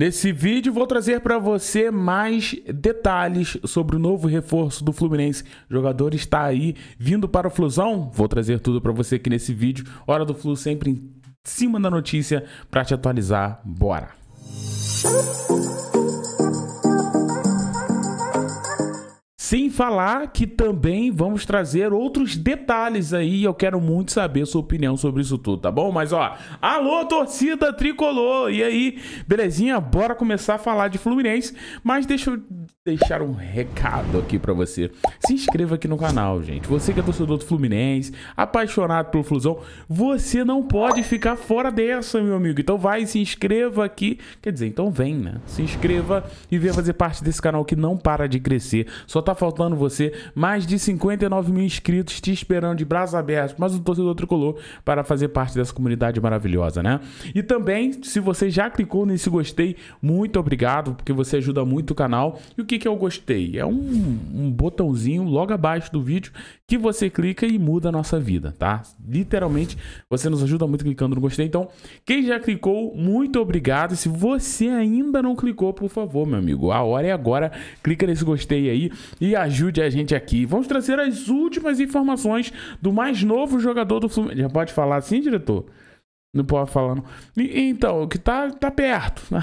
Nesse vídeo vou trazer para você mais detalhes sobre o novo reforço do Fluminense. O jogador está aí vindo para o Flusão. Vou trazer tudo para você aqui nesse vídeo. Hora do Flu sempre em cima da notícia para te atualizar. Bora. Música Sem falar que também vamos trazer outros detalhes aí. Eu quero muito saber sua opinião sobre isso tudo, tá bom? Mas ó, alô torcida tricolor! E aí, belezinha? Bora começar a falar de Fluminense, mas deixa eu deixar um recado aqui para você. Se inscreva aqui no canal, gente. Você que é torcedor do Fluminense, apaixonado pelo Flusão, você não pode ficar fora dessa, meu amigo. Então vai, se inscreva aqui. Quer dizer, então vem, né? Se inscreva e venha fazer parte desse canal que não para de crescer. Só tá faltando você. Mais de 59 mil inscritos te esperando de braços abertos, mas um torcedor tricolor para fazer parte dessa comunidade maravilhosa, né? E também, se você já clicou nesse gostei, muito obrigado, porque você ajuda muito o canal. E o que, que é o gostei? É um, um botãozinho logo abaixo do vídeo que você clica e muda a nossa vida, tá? Literalmente, você nos ajuda muito clicando no gostei. Então, quem já clicou, muito obrigado. se você ainda não clicou, por favor, meu amigo, a hora é agora. Clica nesse gostei aí e ajude a gente aqui. Vamos trazer as últimas informações do mais novo jogador do Fluminense. Já pode falar assim, diretor? Não pode falar, não. então, o que tá, tá perto. Né?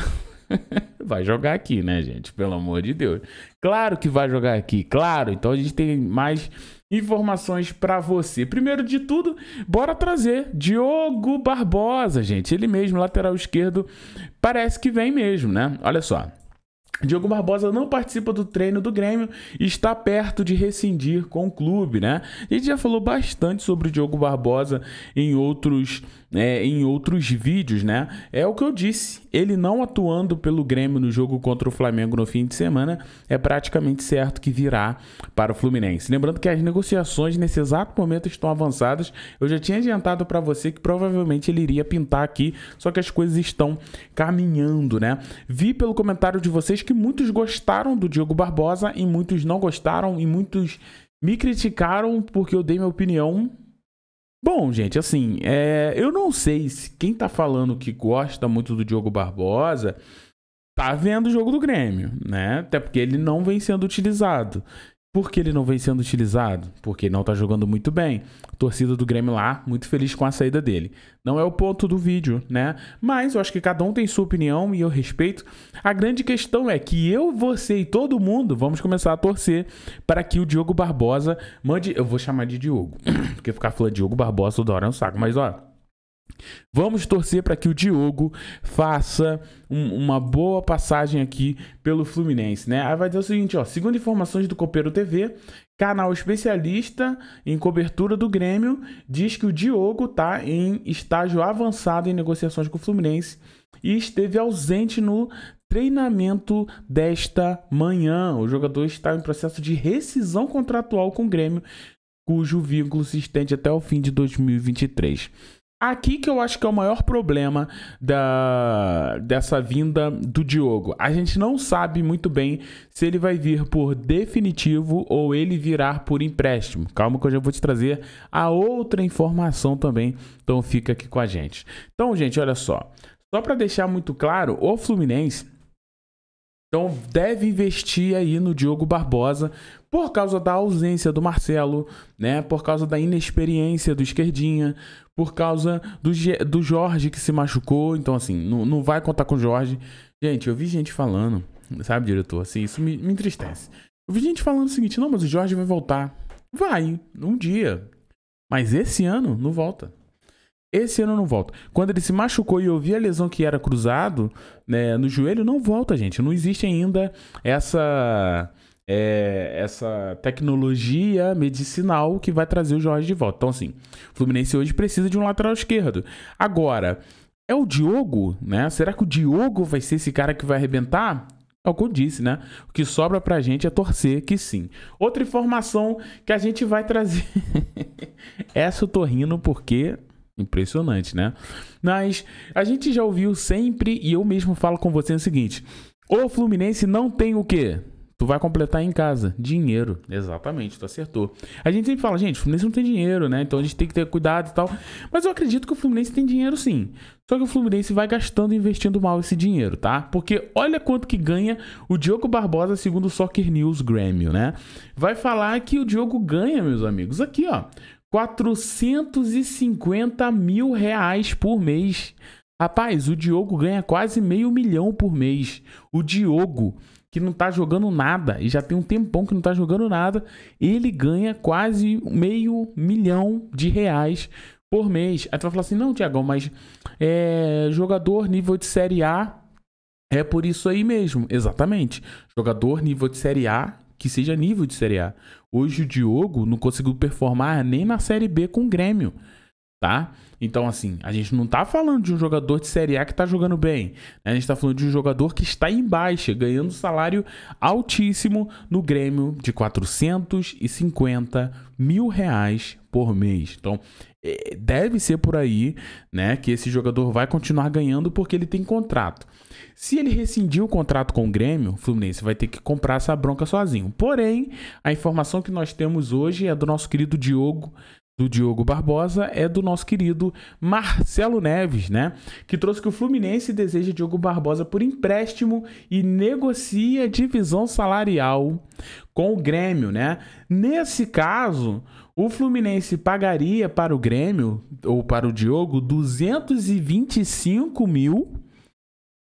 vai jogar aqui, né, gente? Pelo amor de Deus. Claro que vai jogar aqui, claro. Então a gente tem mais informações para você. Primeiro de tudo, bora trazer Diogo Barbosa, gente. Ele mesmo, lateral esquerdo, parece que vem mesmo, né? Olha só. Diogo Barbosa não participa do treino do Grêmio e está perto de rescindir com o clube, né? A gente já falou bastante sobre o Diogo Barbosa em outros, é, em outros vídeos, né? É o que eu disse, ele não atuando pelo Grêmio no jogo contra o Flamengo no fim de semana, é praticamente certo que virá para o Fluminense. Lembrando que as negociações nesse exato momento estão avançadas. Eu já tinha adiantado para você que provavelmente ele iria pintar aqui, só que as coisas estão caminhando, né? Vi pelo comentário de vocês que muitos gostaram do Diogo Barbosa e muitos não gostaram e muitos me criticaram porque eu dei minha opinião. Bom, gente, assim, é, eu não sei se quem tá falando que gosta muito do Diogo Barbosa tá vendo o jogo do Grêmio, né? Até porque ele não vem sendo utilizado. Por que ele não vem sendo utilizado? Porque não está jogando muito bem. Torcida do Grêmio lá, muito feliz com a saída dele. Não é o ponto do vídeo, né? Mas eu acho que cada um tem sua opinião e eu respeito. A grande questão é que eu, você e todo mundo vamos começar a torcer para que o Diogo Barbosa mande. Eu vou chamar de Diogo, porque ficar falando Diogo Barbosa toda hora é um saco, mas ó. Vamos torcer para que o Diogo faça um, uma boa passagem aqui pelo Fluminense, né? Aí vai dizer o seguinte, ó, segundo informações do Copeiro TV, canal especialista em cobertura do Grêmio diz que o Diogo tá em estágio avançado em negociações com o Fluminense e esteve ausente no treinamento desta manhã. O jogador está em processo de rescisão contratual com o Grêmio, cujo vínculo se estende até o fim de 2023. Aqui que eu acho que é o maior problema da, dessa vinda do Diogo. A gente não sabe muito bem se ele vai vir por definitivo ou ele virar por empréstimo. Calma que eu já vou te trazer a outra informação também, então fica aqui com a gente. Então, gente, olha só. Só para deixar muito claro, o Fluminense então deve investir aí no Diogo Barbosa por causa da ausência do Marcelo, né? Por causa da inexperiência do esquerdinha, por causa do, do Jorge que se machucou. Então, assim, não, não vai contar com o Jorge. Gente, eu vi gente falando, sabe, diretor? Assim, isso me, me entristece. Eu vi gente falando o seguinte: não, mas o Jorge vai voltar. Vai, um dia. Mas esse ano não volta. Esse ano não volta. Quando ele se machucou e eu vi a lesão que era cruzado né, no joelho, não volta, gente. Não existe ainda essa é, essa tecnologia medicinal que vai trazer o Jorge de volta. Então, assim, o Fluminense hoje precisa de um lateral esquerdo. Agora, é o Diogo, né? Será que o Diogo vai ser esse cara que vai arrebentar? É o que eu disse, né? O que sobra pra gente é torcer que sim. Outra informação que a gente vai trazer. É essa eu tô rindo porque Impressionante, né? Mas a gente já ouviu sempre, e eu mesmo falo com você o seguinte: o Fluminense não tem o quê? Tu vai completar em casa. Dinheiro. Exatamente, tu acertou. A gente sempre fala, gente, o Fluminense não tem dinheiro, né? Então a gente tem que ter cuidado e tal. Mas eu acredito que o Fluminense tem dinheiro sim. Só que o Fluminense vai gastando e investindo mal esse dinheiro, tá? Porque olha quanto que ganha o Diogo Barbosa, segundo o Soccer News Grêmio, né? Vai falar que o Diogo ganha, meus amigos. Aqui, ó. 450 mil reais por mês. Rapaz, o Diogo ganha quase meio milhão por mês. O Diogo, que não tá jogando nada e já tem um tempão que não tá jogando nada, ele ganha quase meio milhão de reais por mês. Aí tu vai falar assim: não, Tiagão, mas é, jogador nível de Série A é por isso aí mesmo. Exatamente. Jogador nível de Série A que seja nível de Série A. Hoje o Diogo não conseguiu performar nem na Série B com o Grêmio tá? Então, assim, a gente não tá falando de um jogador de Série A que tá jogando bem. Né? A gente tá falando de um jogador que está em baixa, ganhando um salário altíssimo no Grêmio de 450 mil reais por mês. Então, é, deve ser por aí, né, que esse jogador vai continuar ganhando porque ele tem contrato. Se ele rescindir o contrato com o Grêmio, o Fluminense vai ter que comprar essa bronca sozinho. Porém, a informação que nós temos hoje é do nosso querido Diogo do Diogo Barbosa é do nosso querido Marcelo Neves, né? Que trouxe que o Fluminense deseja Diogo Barbosa por empréstimo e negocia divisão salarial com o Grêmio, né? Nesse caso, o Fluminense pagaria para o Grêmio ou para o Diogo 225 mil,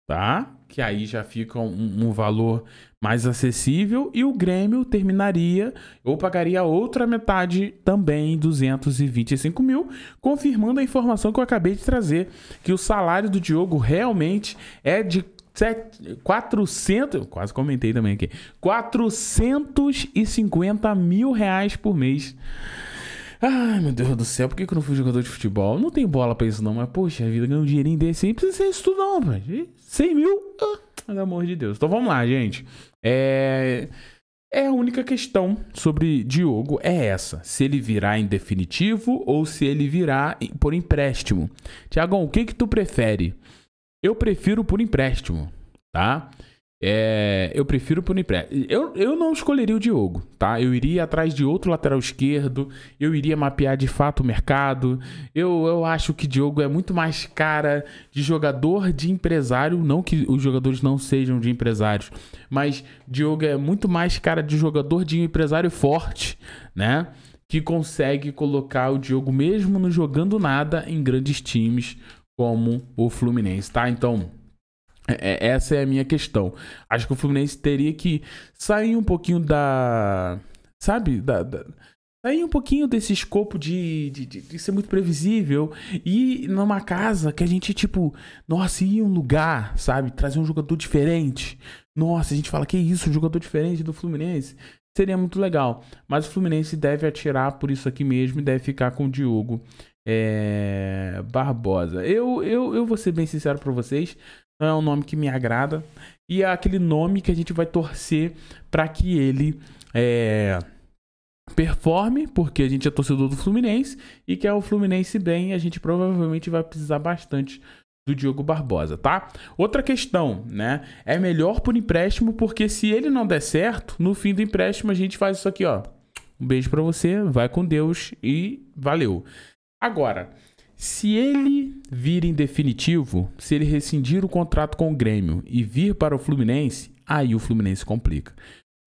tá? que aí já fica um, um, valor mais acessível e o Grêmio terminaria ou pagaria outra metade também 225 mil, confirmando a informação que eu acabei de trazer que o salário do Diogo realmente é de 400, quase comentei também aqui, 450 mil reais por mês. Ai, meu Deus do céu, por que, eu não fui jogador de futebol? Não tem bola pra isso, não, mas poxa, a vida ganha um dinheirinho desse aí. Precisa ser isso tudo, não, velho. 100 mil, ah, pelo amor de Deus. Então vamos lá, gente. É. É a única questão sobre Diogo é essa, se ele virá em definitivo ou se ele virá por empréstimo. Tiagão, o que que tu prefere? Eu prefiro por empréstimo, tá? É, eu prefiro pro Nipré. Eu, eu não escolheria o Diogo, tá? Eu iria atrás de outro lateral esquerdo, eu iria mapear de fato o mercado. Eu, eu acho que Diogo é muito mais cara de jogador de empresário. Não que os jogadores não sejam de empresários, mas Diogo é muito mais cara de jogador de empresário forte, né? Que consegue colocar o Diogo, mesmo não jogando nada, em grandes times como o Fluminense, tá? Então. É, é, essa é a minha questão. Acho que o Fluminense teria que sair um pouquinho da. Sabe? Da, da sair um pouquinho desse escopo de, de, de, ser muito previsível e ir numa casa que a gente, tipo, nossa, ir em um lugar, sabe? Trazer um jogador diferente. Nossa, a gente fala, que isso, um jogador diferente do Fluminense. Seria muito legal. Mas o Fluminense deve atirar por isso aqui mesmo e deve ficar com o Diogo é... Barbosa. Eu, eu, eu vou ser bem sincero para vocês. Não é um nome que me agrada. E é aquele nome que a gente vai torcer para que ele é, performe, porque a gente é torcedor do Fluminense e quer o Fluminense bem. a gente provavelmente vai precisar bastante do Diogo Barbosa, tá? Outra questão, né? É melhor por empréstimo, porque se ele não der certo, no fim do empréstimo a gente faz isso aqui, ó. Um beijo para você, vai com Deus e valeu. Agora, se ele vir em definitivo, se ele rescindir o contrato com o Grêmio e vir para o Fluminense, aí o Fluminense complica.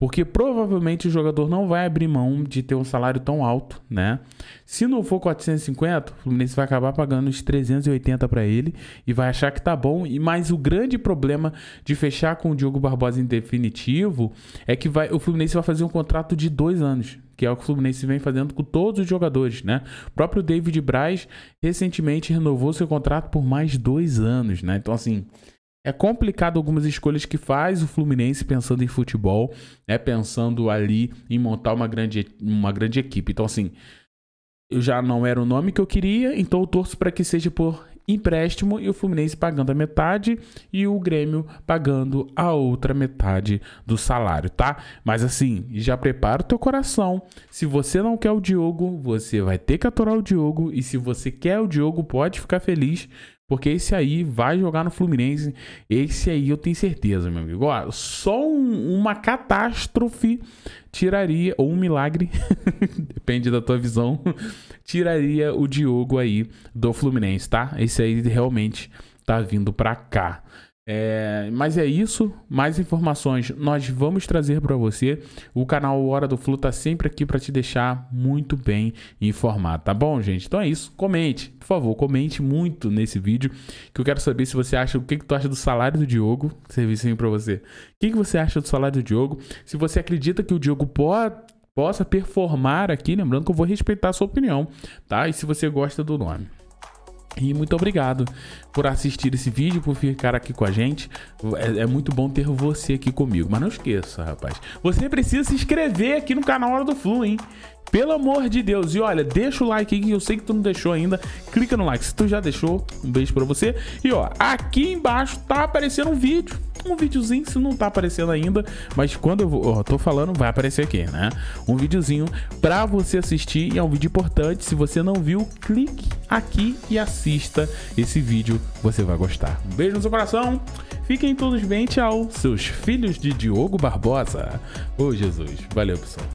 Porque provavelmente o jogador não vai abrir mão de ter um salário tão alto, né? Se não for 450, o Fluminense vai acabar pagando uns 380 para ele e vai achar que tá bom. E mais o grande problema de fechar com o Diogo Barbosa em definitivo é que vai, o Fluminense vai fazer um contrato de dois anos que é o que o Fluminense vem fazendo com todos os jogadores, né? O próprio David Braz recentemente renovou seu contrato por mais dois anos, né? Então, assim, é complicado algumas escolhas que faz o Fluminense pensando em futebol, né? Pensando ali em montar uma grande, uma grande equipe. Então, assim, eu já não era o nome que eu queria, então eu torço para que seja por empréstimo e o Fluminense pagando a metade e o Grêmio pagando a outra metade do salário, tá? Mas assim, já prepara o teu coração. Se você não quer o Diogo, você vai ter que aturar o Diogo e se você quer o Diogo, pode ficar feliz porque esse aí vai jogar no Fluminense. Esse aí eu tenho certeza, meu amigo. Ó, só um, uma catástrofe tiraria, ou um milagre, depende da tua visão, tiraria o Diogo aí do Fluminense, tá? Esse aí realmente tá vindo pra cá. É, mas é isso. Mais informações nós vamos trazer para você. O canal Hora do Flu tá sempre aqui para te deixar muito bem informado, tá bom, gente? Então é isso. Comente, por favor, comente muito nesse vídeo que eu quero saber se você acha o que, que tu acha do salário do Diogo. Serviço para você. O que, que você acha do salário do Diogo? Se você acredita que o Diogo pode, possa performar aqui, lembrando que eu vou respeitar a sua opinião, tá? E se você gosta do nome. E muito obrigado por assistir esse vídeo, por ficar aqui com a gente. É, é, muito bom ter você aqui comigo. Mas não esqueça, rapaz. Você precisa se inscrever aqui no canal Hora do Flu, hein? Pelo amor de Deus. E olha, deixa o like que eu sei que tu não deixou ainda. Clica no like. Se tu já deixou, um beijo pra você. E ó, aqui embaixo tá aparecendo um vídeo um videozinho, se não tá aparecendo ainda, mas quando eu, vou, tô falando, vai aparecer aqui, né? Um videozinho para você assistir, é um vídeo importante. Se você não viu, clique aqui e assista esse vídeo, você vai gostar. Um beijo no seu coração. Fiquem todos bem, tchau. Seus filhos de Diogo Barbosa. Ô Jesus, valeu pessoal.